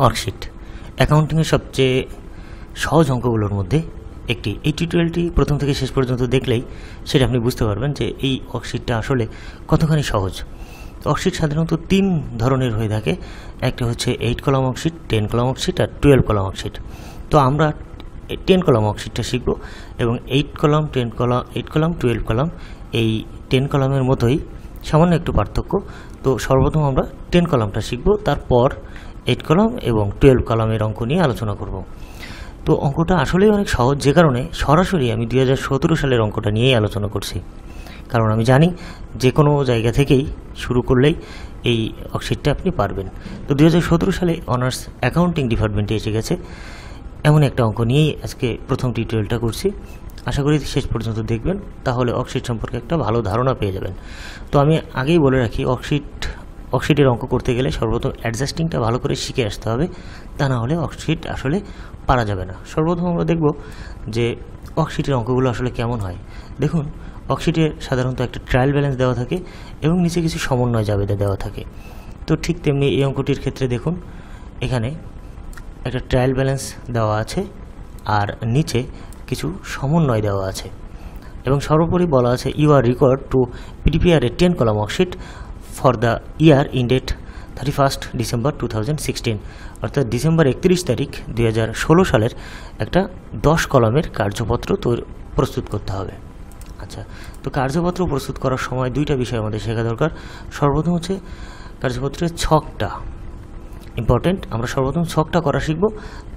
Worksheet অ্যাকাউন্টিংয়ের সবচেয়ে সহজ অঙ্কগুলোর মধ্যে একটি এই টিউটোরিয়ালটি প্রথম থেকে শেষ পর্যন্ত দেখলেই সেটা আপনি বুঝতে পারবেন যে এই ওয়ার্কশিটটা আসলে কতখানি সহজ ওয়ার্কশিট সাধারণত তিন ধরনের হয়ে থাকে একটা হচ্ছে eight column worksheet ten column worksheet আর টুয়েলভ কলম ওয়ার্কশিট তো আমরা টেন কলম ওয়ার্কশিটটা শিখব এবং এইট কলম টেন কলম এইট কলম টুয়েলভ কলম এই টেন কলমের মতোই সামান্য একটু পার্থক্য তো সর্বপ্রথম আমরা টেন কলামটা শিখব তারপর এইট কলাম এবং টুয়েলভ কলামের অঙ্ক নিয়ে আলোচনা করব তো অঙ্কটা আসলেই অনেক সহজ যে কারণে সরাসরি আমি দুই সালের অঙ্কটা নিয়েই আলোচনা করছি কারণ আমি জানি যে কোনো জায়গা থেকেই শুরু করলেই এই অক্সিটটা আপনি পারবেন তো দু সালে অনার্স অ্যাকাউন্টিং ডিপার্টমেন্টে এসে গেছে এমন একটা অঙ্ক নিয়েই আজকে প্রথম টিউটোরিয়ালটা করছি আশা করি শেষ পর্যন্ত দেখবেন তাহলে অক্সিট সম্পর্কে একটা ভালো ধারণা পেয়ে যাবেন তো আমি আগেই বলে রাখি অক্সিট অক্সিডের অঙ্ক করতে গেলে সর্বপ্রথম অ্যাডজাস্টিংটা ভালো করে শিখে আসতে হবে তা না হলে অক্সিড আসলে পারা যাবে না সর্বপ্রথম আমরা দেখব যে অক্সিডের অঙ্কগুলো আসলে কেমন হয় দেখুন অক্সিডের সাধারণত একটা ট্রায়াল ব্যালেন্স দেওয়া থাকে এবং নিচে কিছু সমন্বয় যাবে দেওয়া থাকে তো ঠিক তেমনি এই অঙ্কটির ক্ষেত্রে দেখুন এখানে একটা ট্রায়াল ব্যালেন্স দেওয়া আছে আর নিচে কিছু সমন্বয় দেওয়া আছে এবং সর্বোপরি বলা আছে you are required to prepare a ten column worksheet for the year ended thirty first December two অর্থাৎ ডিসেম্বর একত্রিশ তারিখ দুই সালের একটা দশ কলমের কার্যপত্র তৈরি প্রস্তুত করতে হবে আচ্ছা তো কার্যপত্র প্রস্তুত করার সময় দুইটা বিষয় আমাদের শেখা দরকার সর্বপ্রথম হচ্ছে কার্যপত্রের ছকটা ইম্পর্টেন্ট আমরা সর্বপ্রথম ছকটা করা শিখব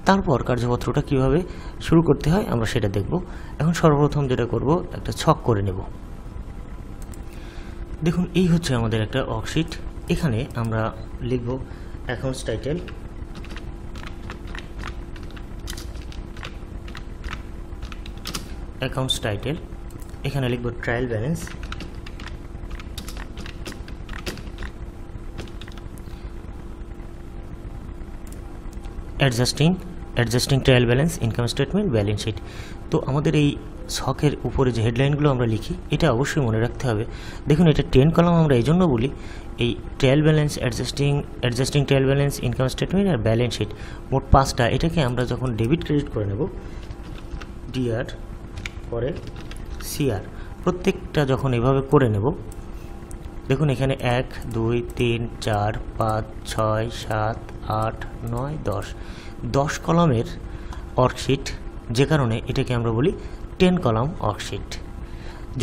তারপর কার্যপত্রটা কিভাবে শুরু করতে হয় আমরা সেটা দেখব এখন সর্বপ্রথম যেটা করব একটা ছক করে নেব দেখুন এই হচ্ছে আমাদের একটা অকশিট এখানে আমরা লিখব অ্যাকাউন্টস টাইটেল অ্যাকাউন্টস টাইটেল এখানে লিখব trial balance adjusting adjusting trial balance income statement balance sheet তো আমাদের এই শখের উপরে যে হেডলাইনগুলো আমরা লিখি এটা অবশ্যই মনে রাখতে হবে দেখুন এটা টেন কলাম আমরা এই জন্য বলি এই trial balance adjusting adjusting trial balance income statement আর ব্যালেন্স শিট মোট পাঁচটা এটাকে আমরা যখন ডেবিট ক্রেডিট করে নেব ডিআর পরে সিআর প্রত্যেকটা যখন এভাবে করে নেব দেখুন এখানে এক দুই তিন চার পাঁচ ছয় সাত আট নয় দশ দশ কলমের অর্কশিট যে কারণে এটাকে আমরা বলি টেন কলাম ওয়ার্কশিট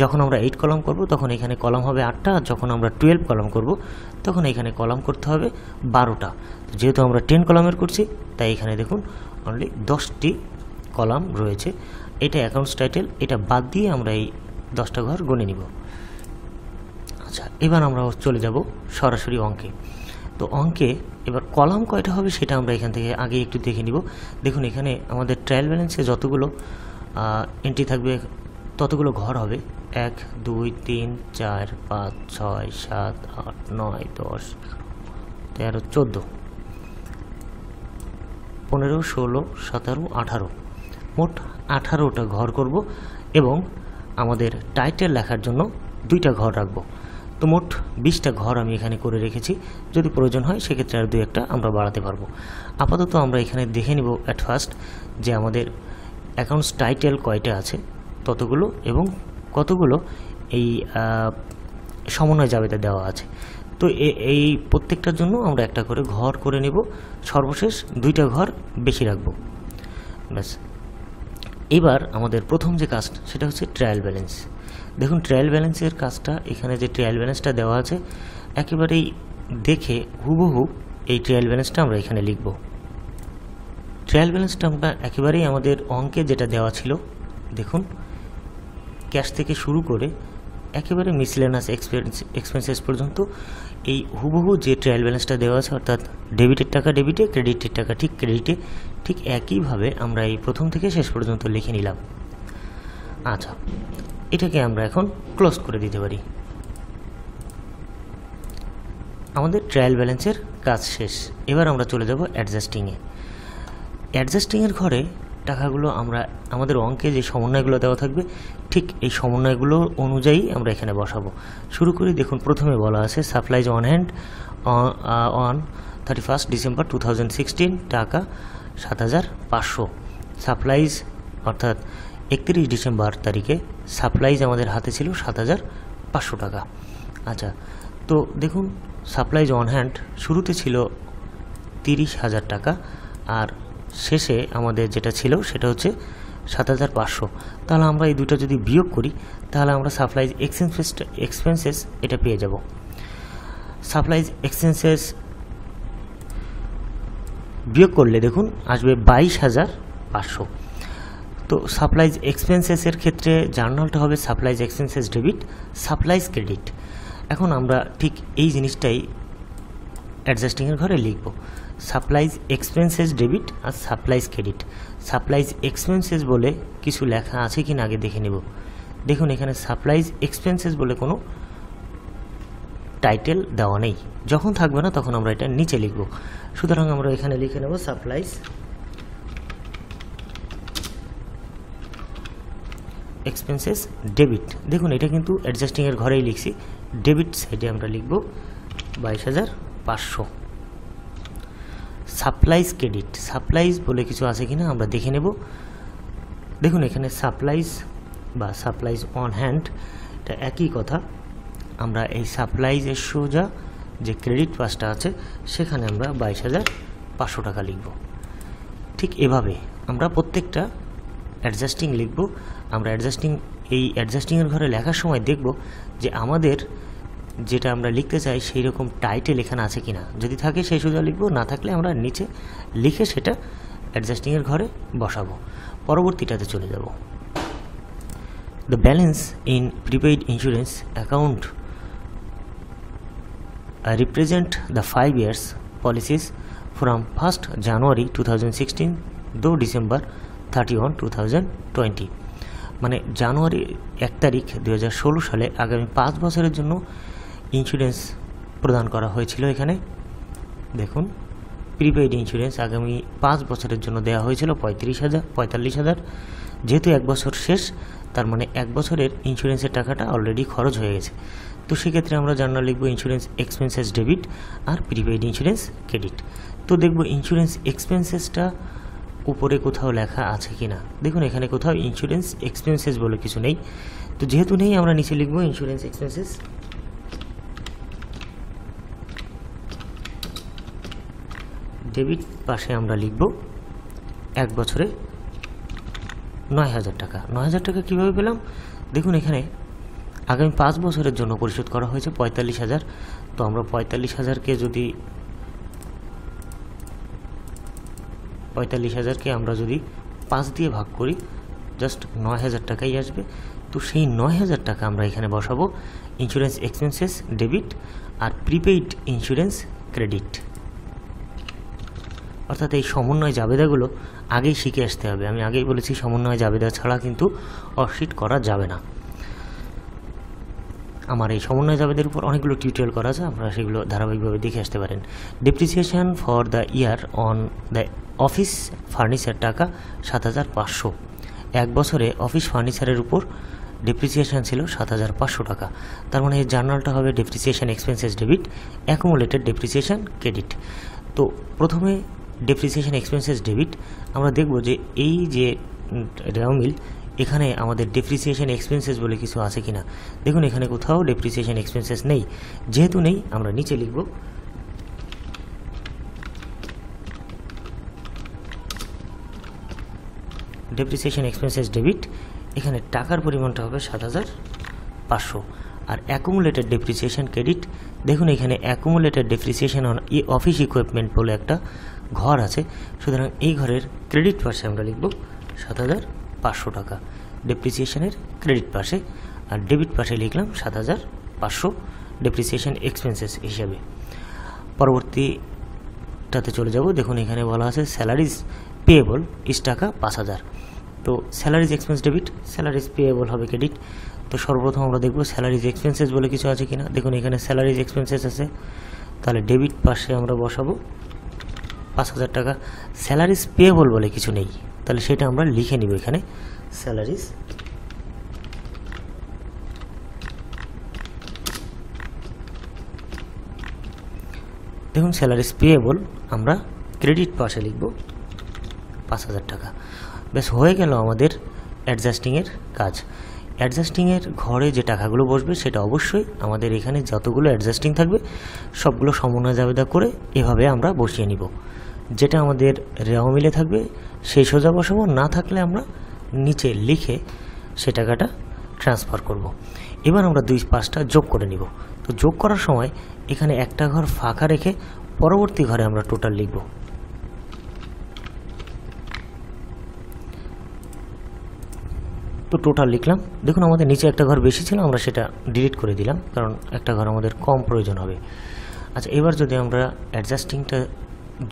যখন আমরা এইট কলাম করব তখন এখানে কলাম হবে আটটা যখন আমরা টুয়েলভ কলাম করব তখন এখানে কলাম করতে হবে বারোটা যেহেতু আমরা টেন কলামের করছি তাই এখানে দেখুন অনলি দশটি কলাম রয়েছে এটা অ্যাকাউন্টস টাইটেল এটা বাদ দিয়ে আমরা এই দশটা ঘর গনে নিব আচ্ছা এবার আমরা চলে যাব সরাসরি অঙ্কে তো অঙ্কে এবার কলাম কয়টা হবে সেটা আমরা এখান থেকে আগে একটু দেখে নিব দেখুন এখানে আমাদের ট্রায়াল ব্যালেন্সে যতগুলো এন্ট্রি থাকবে ততগুলো ঘর হবে এক দুই তিন চার পাঁচ ছয় সাত আট নয় দশ তেরো চোদ্দো পনেরো ষোলো সতেরো আঠারো মোট আঠারোটা ঘর করব এবং আমাদের টাইটেল লেখার জন্য দুইটা ঘর রাখবো তো মোট বিশটা ঘর আমি এখানে করে রেখেছি যদি প্রয়োজন হয় সেক্ষেত্রে আর দু একটা আমরা বাড়াতে পারবো আপাতত আমরা এখানে দেখে নিব অ্যাট ফার্স্ট যে আমাদের অ্যাকাউন্টস টাইটেল কয়টা আছে ততগুলো এবং কতগুলো এই সমন্বয় জাবেদা দেওয়া আছে তো এই প্রত্যেকটার জন্য আমরা একটা করে ঘর করে নেব সর্বশেষ দুইটা ঘর বেশি রাখবো ব্যাস এবার আমাদের প্রথম যে কাজ সেটা হচ্ছে ট্রায়াল ব্যালেন্স দেখুন ট্রায়াল ব্যালেন্সের কাজটা এখানে যে ট্রায়াল ব্যালেন্সটা দেওয়া আছে একেবারেই দেখে হুবহু এই ট্রায়াল ব্যালেন্সটা আমরা এখানে লিখবো ট্রায়াল ব্যালেন্সটা আমরা একেবারেই আমাদের অঙ্কে যেটা দেওয়া ছিল দেখুন ক্যাশ থেকে শুরু করে একেবারে মিসলেনাস এক্সপেন্স এক্সপেন্সেস পর্যন্ত এই হুবহু যে ট্রায়াল ব্যালেন্সটা দেওয়া আছে অর্থাৎ ডেবিটের টাকা ডেবিটে ক্রেডিটের টাকা ঠিক ক্রেডিটে ঠিক একইভাবে আমরা এই প্রথম থেকে শেষ পর্যন্ত লিখে নিলাম আচ্ছা এটাকে আমরা এখন ক্লোজ করে দিতে পারি আমাদের ট্রায়াল ব্যালেন্সের কাজ শেষ এবার আমরা চলে যাব অ্যাডজাস্টিংয়ে অ্যাডজাস্টিংয়ের ঘরে টাকাগুলো আমরা আমাদের অঙ্কে যে সমন্বয়গুলো দেওয়া থাকবে ঠিক এই সমন্বয়গুলো অনুযায়ী আমরা এখানে বসাবো শুরু করি দেখুন প্রথমে বলা আছে supplies on hand on thirty first December two টাকা সাত হাজার পাঁচশো সাপ্লাইজ অর্থাৎ একত্রিশ ডিসেম্বর তারিখে সাপ্লাইজ আমাদের হাতে ছিল সাত হাজার পাঁচশো টাকা আচ্ছা তো দেখুন সাপ্লাইজ অন হ্যান্ড শুরুতে ছিল তিরিশ হাজার টাকা আর শেষে আমাদের যেটা ছিল সেটা হচ্ছে সাত হাজার পাঁচশো তাহলে আমরা এই দুটো যদি বিয়োগ করি তাহলে আমরা সাপ্লাইজ এক্সপেন্সেস এক্সপেন্সেস এটা পেয়ে যাব সাপ্লাইজ এক্সপেন্সেস বিয়োগ করলে দেখুন আসবে বাইশ হাজার পাঁচশো তো সাপ্লাইজ এক্সপেন্সেসের ক্ষেত্রে জার্নালটা হবে supplies expenses debit supplies credit এখন আমরা ঠিক এই জিনিসটাই অ্যাডজাস্টিংয়ের ঘরে লিখব সাপ্লাইজ এক্সপেন্সেস ডেবিট আর সাপ্লাইজ ক্রেডিট সাপ্লাইজ এক্সপেন্সেস বলে কিছু লেখা আছে কি না আগে দেখে নেব দেখুন এখানে সাপ্লাইজ এক্সপেন্সেস বলে কোনো টাইটেল দেওয়া নেই যখন থাকবে না তখন আমরা এটা নিচে লিখব সুতরাং আমরা এখানে লিখে নেব সাপ্লাইজ এক্সপেন্সেস ডেবিট দেখুন এটা কিন্তু অ্যাডজাস্টিংয়ের ঘরেই লিখছি ডেবিট সাইডে আমরা লিখব বাইশ হাজার পাঁচশো সাপ্লাইজ ক্রেডিট সাপ্লাইজ বলে কিছু আছে কিনা আমরা দেখে নেব দেখুন এখানে সাপ্লাইজ বা সাপ্লাইজ অন হ্যান্ড এটা একই কথা আমরা এই সাপ্লাইজের সোজা যে ক্রেডিট পাসটা আছে সেখানে আমরা বাইশ হাজার পাঁচশো টাকা লিখব ঠিক এভাবে আমরা প্রত্যেকটা অ্যাডজাস্টিং লিখব আমরা অ্যাডজাস্টিং এই অ্যাডজাস্টিংয়ের ঘরে লেখার সময় দেখব যে আমাদের যেটা আমরা লিখতে চাই সেই রকম টাইটেল এখানে আছে কি না যদি থাকে সেই সুযোগ লিখব না থাকলে আমরা নিচে লিখে সেটা অ্যাডজাস্টিংয়ের ঘরে বসাবো পরবর্তীটাতে চলে যাব the balance in prepaid insurance account represent represent the 5 years policies from 1st December thirty one two thousand twenty মানে জানুয়ারি এক তারিখ দু সালে আগামী পাঁচ বছরের জন্য ইন্স্যুরেন্স প্রদান করা হয়েছিল এখানে দেখুন প্রিপেইড ইন্স্যুরেন্স আগামী পাঁচ বছরের জন্য দেওয়া হয়েছিল পঁয়ত্রিশ হাজার পঁয়তাল্লিশ হাজার যেহেতু এক বছর শেষ তার মানে এক বছরের ইন্স্যুরেন্সের টাকাটা অলরেডি খরচ হয়ে গেছে তো সেক্ষেত্রে আমরা জার্নাল লিখব ইন্স্যুরেন্স এক্সপেন্সেস ডেবিট আর প্রিপেইড ইন্স্যুরেন্স ক্রেডিট তো দেখব ইন্স্যুরেন্স এক্সপেন্সেসটা উপরে কোথাও লেখা আছে কি না দেখুন এখানে কোথাও ইন্স্যুরেন্স এক্সপেন্সেস বলে কিছু নেই তো যেহেতু নেই আমরা নিচে লিখব ইন্স্যুরেন্স এক্সপেন্সেস ডেবিট পাশে আমরা লিখব এক বছরে নয় হাজার টাকা নয় হাজার টাকা কীভাবে পেলাম দেখুন এখানে আগামী পাঁচ বছরের জন্য পরিশোধ করা হয়েছে পঁয়তাল্লিশ হাজার তো আমরা পঁয়তাল্লিশ হাজারকে যদি পঁয়তাল্লিশ হাজারকে আমরা যদি পাঁচ দিয়ে ভাগ করি জাস্ট নয় হাজার টাকাই আসবে তো সেই নয় হাজার টাকা আমরা এখানে বসাবো ইন্স্যুরেন্স এক্সপেন্সেস ডেবিট আর প্রিপেইড ইন্স্যুরেন্স ক্রেডিট অর্থাৎ এই সমন্বয় জাবেদাগুলো আগেই শিখে আসতে হবে আমি আগেই বলেছি সমন্বয় জাবেদা ছাড়া কিন্তু অশিট করা যাবে না আমার এই সমন্বয় জাবেদের উপর অনেকগুলো টিউটোরিয়াল করা আছে আপনারা সেগুলো ধারাবাহিকভাবে দেখে আসতে পারেন depreciation for the year on the office furniture টাকা সাত হাজার পাঁচশো এক বছরে অফিস ফার্নিচারের উপর ডিপ্রিসিয়েশন ছিল সাত হাজার পাঁচশো টাকা তার মানে এই জার্নালটা হবে depreciation expenses debit accumulated depreciation credit তো প্রথমে ডেপ্রিসিয়েশন এক্সপেন্সেস ডেবিট আমরা দেখব যে এই যে রেওমিল এখানে আমাদের ডেপ্রিসিয়েশন এক্সপেন্সেস বলে কিছু আছে কি না দেখুন এখানে কোথাও ডেপ্রিসিয়েশন এক্সপেন্সেস নেই যেহেতু নেই আমরা নিচে লিখব ডেপ্রিসিয়েশন এক্সপেন্সেস ডেবিট এখানে টাকার পরিমাণটা হবে সাত হাজার পাঁচশো আর অ্যাকুমুলেটেড ডেপ্রিসিয়েশন ক্রেডিট দেখুন এখানে accumulated depreciation on office equipment বলে একটা ঘর আছে সুতরাং এই ঘরের ক্রেডিট পাশে আমরা লিখব সাত হাজার পাঁচশো টাকা ডেপ্রিসিয়েশনের ক্রেডিট পাশে আর ডেবিট পাশে লিখলাম সাত হাজার পাঁচশো ডেপ্রিসিয়েশন এক্সপেন্সেস হিসাবে পরবর্তীটাতে চলে যাব দেখুন এখানে বলা আছে স্যালারিজ পেয়েবল ইস টাকা পাঁচ হাজার তো salaries expense debit salaries payable হবে ক্রেডিট তো সর্বপ্রথম আমরা দেখব স্যালারিজ এক্সপেন্সেস বলে কিছু আছে কি না দেখুন এখানে স্যালারিজ এক্সপেন্সেস আছে তাহলে ডেবিট পাশে আমরা বসাবো পাঁচ হাজার টাকা স্যালারিস পেয়েবল বলে কিছু নেই তাহলে সেটা আমরা লিখে নিব এখানে স্যালারিজ দেখুন স্যালারিস পেয়েবল আমরা ক্রেডিট পাশে লিখব পাঁচ হাজার টাকা বেশ হয়ে গেল আমাদের অ্যাডজাস্টিংয়ের কাজ অ্যাডজাস্টিংয়ের ঘরে যে টাকাগুলো বসবে সেটা অবশ্যই আমাদের এখানে যতগুলো অ্যাডজাস্টিং থাকবে সবগুলো সমন্বয় জাবেদা করে এভাবে আমরা বসিয়ে নিব যেটা আমাদের রেওয়া মিলে থাকবে সেই সোজা বসাবো না থাকলে আমরা নিচে লিখে সে টাকাটা ট্রান্সফার করব। এবার আমরা দুই পাঁচটা যোগ করে নিব তো যোগ করার সময় এখানে একটা ঘর ফাঁকা রেখে পরবর্তী ঘরে আমরা টোটাল লিখব একটু টোটাল লিখলাম দেখুন আমাদের নিচে একটা ঘর বেশি ছিল আমরা সেটা ডিলিট করে দিলাম কারণ একটা ঘর আমাদের কম প্রয়োজন হবে আচ্ছা এবার যদি আমরা অ্যাডজাস্টিংটা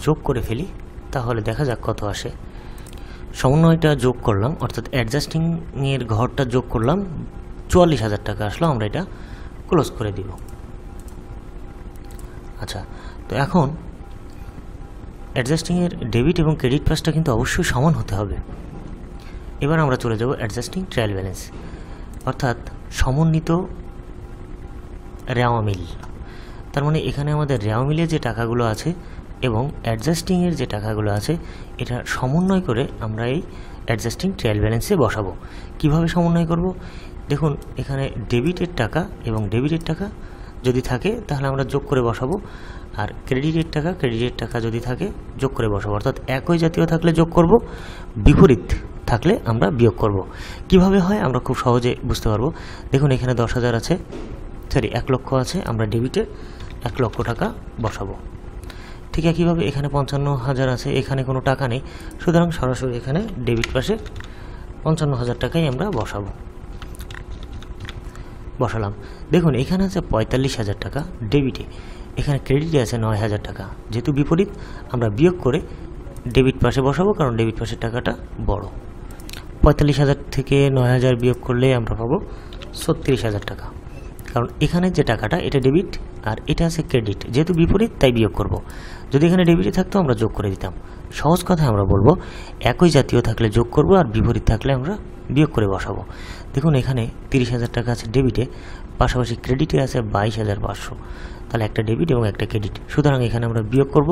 যোগ করে ফেলি তাহলে দেখা যাক কত আসে সমন্বয়টা যোগ করলাম অর্থাৎ অ্যাডজাস্টিংয়ের ঘরটা যোগ করলাম চুয়াল্লিশ হাজার টাকা আসলো আমরা এটা ক্লোজ করে দিব আচ্ছা তো এখন অ্যাডজাস্টিংয়ের ডেবিট এবং ক্রেডিট পাসটা কিন্তু অবশ্যই সমান হতে হবে এবার আমরা চলে যাব অ্যাডজাস্টিং ট্রায়াল ব্যালেন্স অর্থাৎ সমন্বিত র্যাওয়ামিল তার মানে এখানে আমাদের র্যাওয়ামিলের যে টাকাগুলো আছে এবং অ্যাডজাস্টিংয়ের যে টাকাগুলো আছে এটা সমন্বয় করে আমরা এই অ্যাডজাস্টিং ট্রায়াল ব্যালেন্সে বসাবো কিভাবে সমন্বয় করব দেখুন এখানে ডেবিটের টাকা এবং ডেবিটের টাকা যদি থাকে তাহলে আমরা যোগ করে বসাবো আর ক্রেডিটের টাকা ক্রেডিটের টাকা যদি থাকে যোগ করে বসাবো অর্থাৎ একই জাতীয় থাকলে যোগ করব বিপরীত থাকলে আমরা বিয়োগ করব। কিভাবে হয় আমরা খুব সহজে বুঝতে পারবো দেখুন এখানে দশ হাজার আছে সরি এক লক্ষ আছে আমরা ডেবিটে এক লক্ষ টাকা বসাবো ঠিক একইভাবে এখানে পঞ্চান্ন হাজার আছে এখানে কোনো টাকা নেই সুতরাং সরাসরি এখানে ডেবিট পাশে পঞ্চান্ন হাজার টাকাই আমরা বসাবো বসালাম দেখুন এখানে আছে পঁয়তাল্লিশ হাজার টাকা ডেবিটে এখানে ক্রেডিটে আছে নয় হাজার টাকা যেহেতু বিপরীত আমরা বিয়োগ করে ডেবিট পাশে বসাবো কারণ ডেবিট পাশের টাকাটা বড় পঁয়তাল্লিশ হাজার থেকে নয় হাজার বিয়োগ করলে আমরা পাবো ছত্রিশ হাজার টাকা কারণ এখানে যে টাকাটা এটা ডেবিট আর এটা আছে ক্রেডিট যেহেতু বিপরীত তাই বিয়োগ করব। যদি এখানে ডেবিটে থাকতো আমরা যোগ করে দিতাম সহজ কথায় আমরা বলবো একই জাতীয় থাকলে যোগ করব আর বিপরীত থাকলে আমরা বিয়োগ করে বসাবো দেখুন এখানে তিরিশ হাজার টাকা আছে ডেবিটে পাশাপাশি ক্রেডিটে আছে বাইশ হাজার পাঁচশো তাহলে একটা ডেবিট এবং একটা ক্রেডিট সুতরাং এখানে আমরা বিয়োগ করব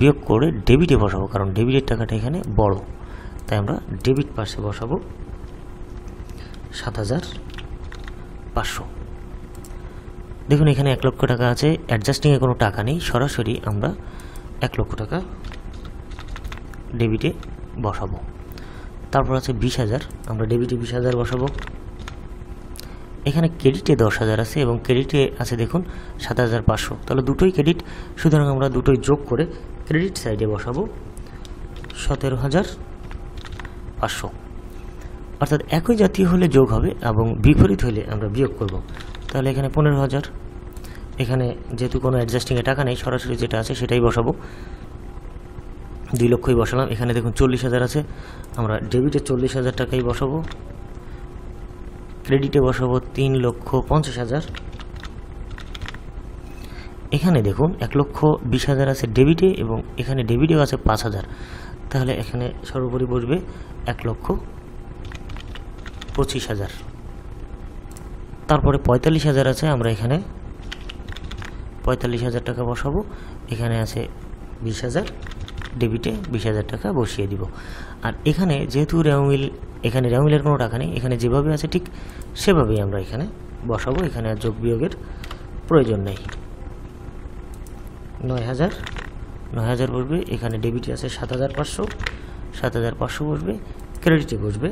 বিয়োগ করে ডেবিটে বসাবো কারণ ডেবিটের টাকাটা এখানে বড় তাই আমরা ডেবিট পাশে বসাবো সাত হাজার পাঁচশো দেখুন এখানে এক লক্ষ টাকা আছে অ্যাডজাস্টিংয়ে কোনো টাকা নেই সরাসরি আমরা এক লক্ষ টাকা ডেবিটে বসাবো তারপর আছে বিশ হাজার আমরা ডেবিটে বিশ হাজার বসাবো এখানে ক্রেডিটে দশ হাজার আছে এবং ক্রেডিটে আছে দেখুন সাত হাজার পাঁচশো তাহলে দুটোই ক্রেডিট সুতরাং আমরা দুটোই যোগ করে ক্রেডিট সাইডে বসাবো সতেরো হাজার পাঁচশো অর্থাৎ একই জাতীয় হলে যোগ হবে এবং বিপরীত হলে আমরা বিয়োগ করব তাহলে এখানে পনেরো হাজার এখানে যেহেতু কোনো অ্যাডজাস্টিংয়ে টাকা নেই সরাসরি যেটা আছে সেটাই বসাবো দুই লক্ষই বসালাম এখানে দেখুন চল্লিশ হাজার আছে আমরা ডেবিটে চল্লিশ হাজার টাকাই বসাবো ক্রেডিটে বসাবো তিন লক্ষ পঞ্চাশ হাজার এখানে দেখুন এক লক্ষ বিশ হাজার আছে ডেবিটে এবং এখানে ডেবিটেও আছে পাঁচ হাজার তাহলে এখানে সর্বোপরি বসবে এক লক্ষ পঁচিশ হাজার তারপরে পঁয়তাল্লিশ হাজার আছে আমরা এখানে পঁয়তাল্লিশ হাজার টাকা বসাবো এখানে আছে বিশ হাজার ডেবিটে বিশ হাজার টাকা বসিয়ে দিব আর এখানে যেহেতু রেওমিল এখানে রেওমিলের কোনো টাকা নেই এখানে যেভাবে আছে ঠিক সেভাবেই আমরা এখানে বসাবো এখানে আর যোগ বিয়োগের প্রয়োজন নেই নয় হাজার নয় হাজার বসবে এখানে ডেবিটে আছে সাত হাজার পাঁচশো সাত হাজার পাঁচশো বসবে ক্রেডিটে বসবে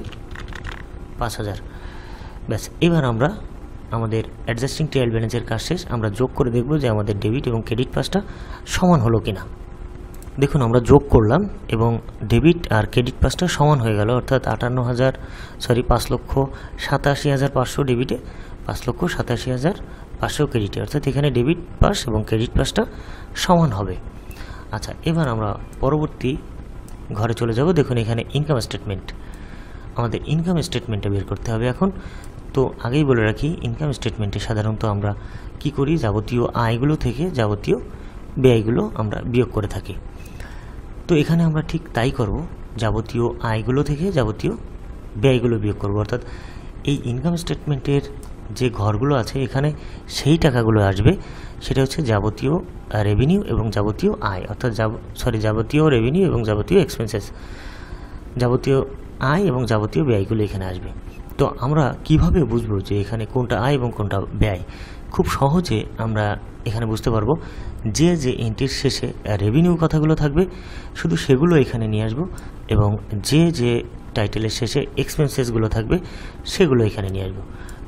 পাঁচ হাজার ব্যাস এবার আমরা আমাদের অ্যাডজাস্টিং ট্রায়াল ব্যালেন্সের কাজ শেষ আমরা যোগ করে দেখব যে আমাদের ডেবিট এবং ক্রেডিট পাসটা সমান হলো কিনা দেখুন আমরা যোগ করলাম এবং ডেবিট আর ক্রেডিট পাসটা সমান হয়ে গেল অর্থাৎ আটান্ন হাজার সরি পাঁচ লক্ষ সাতাশি হাজার পাঁচশো ডেবিটে পাঁচ লক্ষ সাতাশি হাজার পাঁচশো ক্রেডিটে অর্থাৎ এখানে ডেবিট পাস এবং ক্রেডিট পাসটা সমান হবে আচ্ছা এবার আমরা পরবর্তী ঘরে চলে যাব দেখুন এখানে ইনকাম স্টেটমেন্ট আমাদের ইনকাম স্টেটমেন্টটা বের করতে হবে এখন তো আগেই বলে রাখি ইনকাম স্টেটমেন্টে সাধারণত আমরা কি করি যাবতীয় আয়গুলো থেকে যাবতীয় ব্যয়গুলো আমরা বিয়োগ করে থাকি তো এখানে আমরা ঠিক তাই করব যাবতীয় আয়গুলো থেকে যাবতীয় ব্যয়গুলো বিয়োগ করব অর্থাৎ এই ইনকাম স্টেটমেন্টের যে ঘরগুলো আছে এখানে সেই টাকাগুলো আসবে সেটা হচ্ছে যাবতীয় রেভিনিউ এবং যাবতীয় আয় অর্থাৎ যাব সরি যাবতীয় রেভিনিউ এবং যাবতীয় এক্সপেন্সেস যাবতীয় আয় এবং যাবতীয় ব্যয়গুলো এখানে আসবে তো আমরা কিভাবে বুঝবো যে এখানে কোনটা আয় এবং কোনটা ব্যয় খুব সহজে আমরা এখানে বুঝতে পারবো যে যে এন্ট্রির শেষে রেভিনিউ কথাগুলো থাকবে শুধু সেগুলো এখানে নিয়ে আসবো এবং যে যে টাইটেলের শেষে এক্সপেন্সেসগুলো থাকবে সেগুলো এখানে নিয়ে আসবো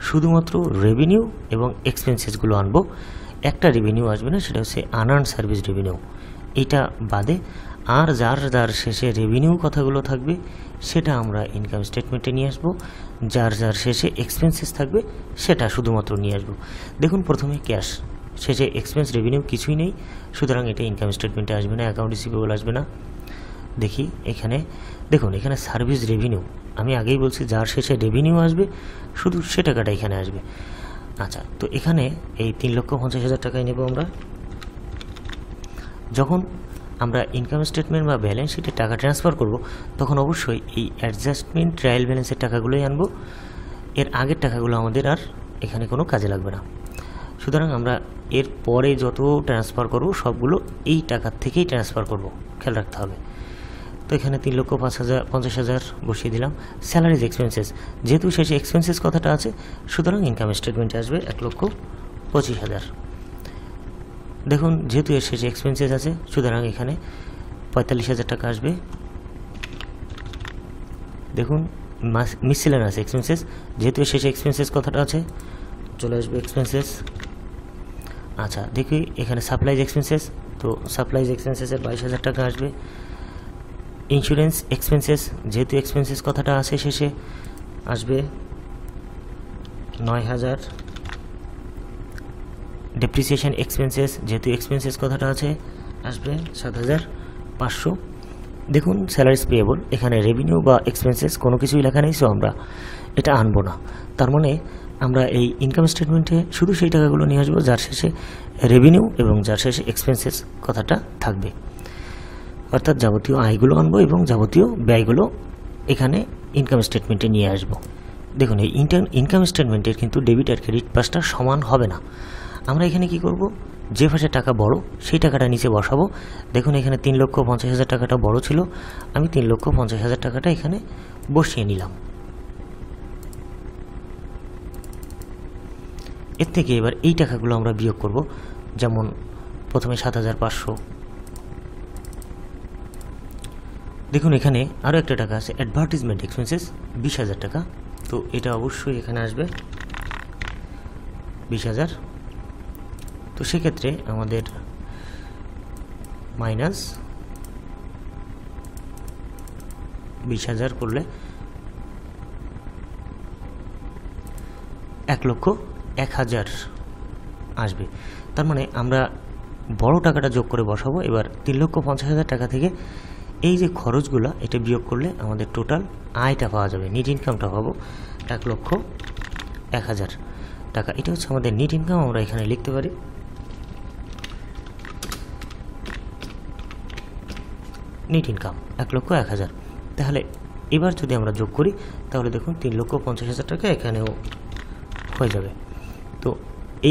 শুধুমাত্র রেভিনিউ এবং এক্সপেন্সেসগুলো আনব একটা রেভিনিউ আসবে না সেটা হচ্ছে আনার্ন সার্ভিস রেভিনিউ এটা বাদে আর যার যার শেষে রেভিনিউ কথাগুলো থাকবে সেটা আমরা ইনকাম স্টেটমেন্টে নিয়ে আসবো যার যার শেষে এক্সপেন্সেস থাকবে সেটা শুধুমাত্র নিয়ে আসবো দেখুন প্রথমে ক্যাশ শেষে এক্সপেন্স রেভিনিউ কিছুই নেই সুতরাং এটা ইনকাম স্টেটমেন্টে আসবে না অ্যাকাউন্ট রিসিভেবল আসবে না দেখি এখানে দেখুন এখানে সার্ভিস রেভিনিউ আমি আগেই বলছি যার শেষে রেভিনিউ আসবে শুধু সে টাকাটা এখানে আসবে আচ্ছা তো এখানে এই তিন লক্ষ পঞ্চাশ হাজার টাকায় নেব আমরা যখন আমরা ইনকাম স্টেটমেন্ট বা ব্যালেন্স শিটে টাকা ট্রান্সফার করব তখন অবশ্যই এই অ্যাডজাস্টমেন্ট ট্রায়াল ব্যালেন্সের টাকাগুলোই আনবো এর আগের টাকাগুলো আমাদের আর এখানে কোনো কাজে লাগবে না সুতরাং আমরা এর পরে যত ট্রান্সফার করব সবগুলো এই টাকার থেকেই ট্রান্সফার করব খেয়াল রাখতে হবে তো এখানে তিন লক্ষ পাঁচ হাজার পঞ্চাশ হাজার বসিয়ে দিলাম স্যালারিজ এক্সপেন্সেস যেহেতু শেষে এক্সপেন্সেস কথাটা আছে সুতরাং ইনকাম স্টেটমেন্টে আসবে এক লক্ষ পঁচিশ হাজার দেখুন যেহেতু এর শেষে এক্সপেন্সেস আছে সুতরাং এখানে পঁয়তাল্লিশ হাজার টাকা আসবে দেখুন আছে এক্সপেন্সেস যেহেতু এর শেষে এক্সপেন্সেস কথাটা আছে চলে আসবে এক্সপেন্সেস আচ্ছা দেখি এখানে সাপ্লাইজ এক্সপেন্সেস তো সাপ্লাইজ এক্সপেন্সেসের বাইশ হাজার টাকা আসবে ইন্স্যুরেন্স এক্সপেন্সেস যেহেতু এক্সপেন্সেস কথাটা আসে শেষে আসবে নয় হাজার ডেপ্রিসিয়েশন এক্সপেন্সেস যেহেতু এক্সপেন্সেস কথাটা আছে আসবে সাত হাজার পাঁচশো দেখুন স্যালারিস পেয়েবল এখানে রেভিনিউ বা এক্সপেন্সেস কোনো কিছুই লেখা নেই সো আমরা এটা আনবো না তার মানে আমরা এই ইনকাম স্টেটমেন্টে শুধু সেই টাকাগুলো নিয়ে আসবো যার শেষে রেভিনিউ এবং যার শেষে এক্সপেন্সেস কথাটা থাকবে অর্থাৎ যাবতীয় আয়গুলো আনবো এবং যাবতীয় ব্যয়গুলো এখানে ইনকাম স্টেটমেন্টে নিয়ে আসবো দেখুন এই ইনকাম স্টেটমেন্টের কিন্তু ডেবিট আর ক্রেডিট পাসটা সমান হবে না আমরা এখানে কি করব যে পাশে টাকা বড় সেই টাকাটা নিচে বসাবো দেখুন এখানে তিন লক্ষ পঞ্চাশ হাজার টাকাটা বড় ছিল আমি তিন লক্ষ পঞ্চাশ হাজার টাকাটা এখানে বসিয়ে নিলাম এর থেকে এবার এই টাকাগুলো আমরা বিয়োগ করব যেমন প্রথমে সাত হাজার পাঁচশো দেখুন এখানে আরও একটা টাকা আছে অ্যাডভার্টিজমেন্ট এক্সপেন্সেস বিশ হাজার টাকা তো এটা অবশ্যই এখানে আসবে বিশ হাজার তো সেক্ষেত্রে আমাদের মাইনাস বিশ হাজার করলে এক লক্ষ এক হাজার আসবে তার মানে আমরা বড় টাকাটা যোগ করে বসাবো এবার তিন লক্ষ পঞ্চাশ হাজার টাকা থেকে এই যে খরচগুলো এটা বিয়োগ করলে আমাদের টোটাল আয়টা পাওয়া যাবে নিট ইনকামটা পাবো এক লক্ষ এক হাজার টাকা এটা হচ্ছে আমাদের নিট ইনকাম আমরা এখানে লিখতে পারি নিট ইনকাম এক লক্ষ এক হাজার তাহলে এবার যদি আমরা যোগ করি তাহলে দেখুন তিন লক্ষ পঞ্চাশ হাজার টাকা এখানেও হয়ে যাবে তো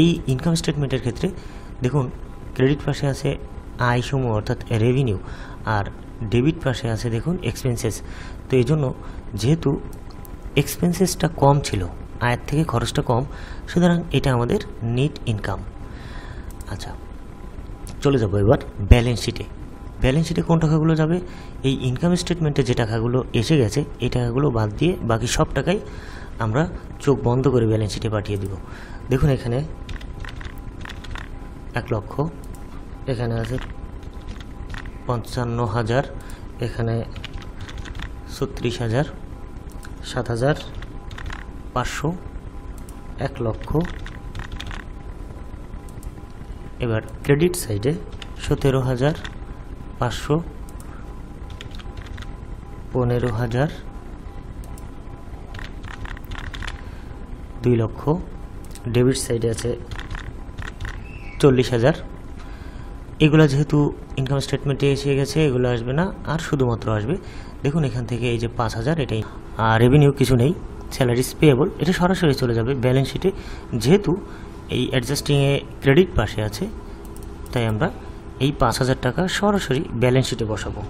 এই ইনকাম স্টেটমেন্টের ক্ষেত্রে দেখুন ক্রেডিট পাশে আছে আয়সমূহ অর্থাৎ রেভিনিউ আর ডেবিট পাশে আছে দেখুন এক্সপেন্সেস তো এই জন্য যেহেতু এক্সপেন্সেসটা কম ছিল আয়ের থেকে খরচটা কম সুতরাং এটা আমাদের নিট ইনকাম আচ্ছা চলে যাবো এবার ব্যালেন্স শিটে ব্যালেন্স শিটে কোন টাকাগুলো যাবে এই ইনকাম স্টেটমেন্টে যে টাকাগুলো এসে গেছে এই টাকাগুলো বাদ দিয়ে বাকি সব টাকাই আমরা চোখ বন্ধ করে ব্যালেন্স শিটে পাঠিয়ে দিব দেখুন এখানে এক লক্ষ এখানে আছে পঞ্চান্ন হাজার এখানে ছত্রিশ হাজার সাত হাজার পাঁচশো এক লক্ষ এবার ক্রেডিট সাইডে সতেরো হাজার পাঁচশো পনেরো হাজার দুই লক্ষ ডেবিট সাইডে আছে চল্লিশ হাজার এগুলো যেহেতু ইনকাম স্টেটমেন্টে এসে গেছে এগুলো আসবে না আর শুধুমাত্র আসবে দেখুন এখান থেকে এই যে পাঁচ হাজার এটাই আর রেভিনিউ কিছু নেই স্যালারিজ পেয়েবল এটা সরাসরি চলে যাবে ব্যালেন্স শিটে যেহেতু এই অ্যাডজাস্টিংয়ে ক্রেডিট পাশে আছে তাই আমরা এই পাঁচ হাজার টাকা সরাসরি ব্যালেন্স শিটে বসাবো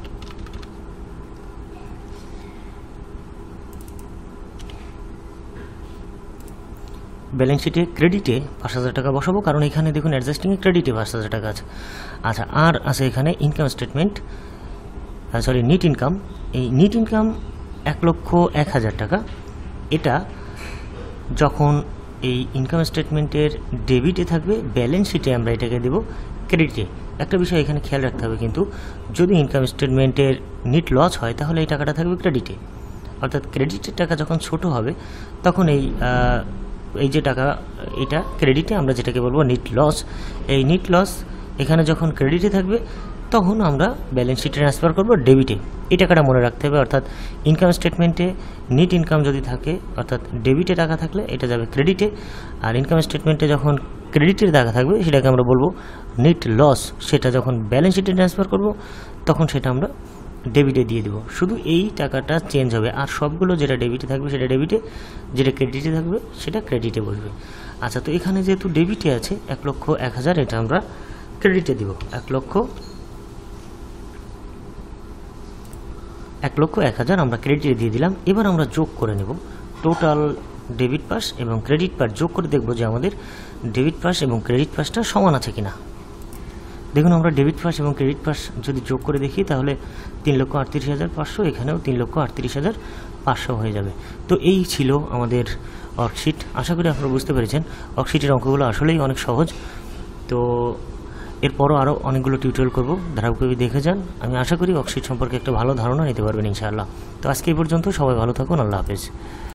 ব্যালেন্স শিটে ক্রেডিটে পাঁচ হাজার টাকা বসাবো কারণ এখানে দেখুন অ্যাডজাস্টিংয়ে ক্রেডিটে পাঁচ হাজার টাকা আছে আচ্ছা আর আছে এখানে income statement sorry net income এই নিট ইনকাম এক লক্ষ এক হাজার টাকা এটা যখন এই ইনকাম স্টেটমেন্টের ডেবিটে থাকবে ব্যালেন্স শিটে আমরা এটাকে দেব ক্রেডিটে একটা বিষয় এখানে খেয়াল রাখতে হবে কিন্তু যদি ইনকাম স্টেটমেন্টের নিট লস হয় তাহলে এই টাকাটা থাকবে ক্রেডিটে অর্থাৎ ক্রেডিটের টাকা যখন ছোট হবে তখন এই এই যে টাকা এটা ক্রেডিটে আমরা যেটাকে বলবো নিট লস এই নিট লস এখানে যখন ক্রেডিটে থাকবে তখন আমরা ব্যালেন্স শিটে ট্রান্সফার করবো ডেবিটে এই টাকাটা মনে রাখতে হবে অর্থাৎ ইনকাম স্টেটমেন্টে নিট ইনকাম যদি থাকে অর্থাৎ ডেবিটে টাকা থাকলে এটা যাবে ক্রেডিটে আর ইনকাম স্টেটমেন্টে যখন ক্রেডিটের টাকা থাকবে সেটাকে আমরা বলবো নিট লস সেটা যখন ব্যালেন্স শিটে ট্রান্সফার করব তখন সেটা আমরা ডেবিটে দিয়ে দেবো শুধু এই টাকাটা চেঞ্জ হবে আর সবগুলো যেটা ডেবিটে থাকবে সেটা ডেবিটে যেটা ক্রেডিটে থাকবে সেটা ক্রেডিটে বসবে আচ্ছা তো এখানে যেহেতু ডেবিটে আছে এক লক্ষ এক হাজার এটা আমরা ক্রেডিটে দিব এক লক্ষ এক লক্ষ এক হাজার আমরা ক্রেডিটে দিয়ে দিলাম এবার আমরা যোগ করে নেব টোটাল ডেবিট পাস এবং ক্রেডিট পাস যোগ করে দেখব যে আমাদের ডেবিট পাস এবং ক্রেডিট পাসটা সমান আছে কিনা দেখুন আমরা ডেবিট পাস এবং ক্রেডিট পাস যদি যোগ করে দেখি তাহলে তিন লক্ষ আটত্রিশ হাজার পাঁচশো এখানেও তিন লক্ষ আটত্রিশ হাজার পাঁচশো হয়ে যাবে তো এই ছিল আমাদের অর্কশিট আশা করি আপনারা বুঝতে পেরেছেন অর্কশিটের অঙ্কগুলো আসলেই অনেক সহজ তো এরপরও আরও অনেকগুলো টিউটোরিয়াল করবো ধারাবাহিকভাবে দেখে যান আমি আশা করি অক্সিট সম্পর্কে একটা ভালো ধারণা নিতে পারবেন ইনশাআল্লাহ তো আজকে এই পর্যন্ত সবাই ভালো থাকুন আল্লাহ হাফেজ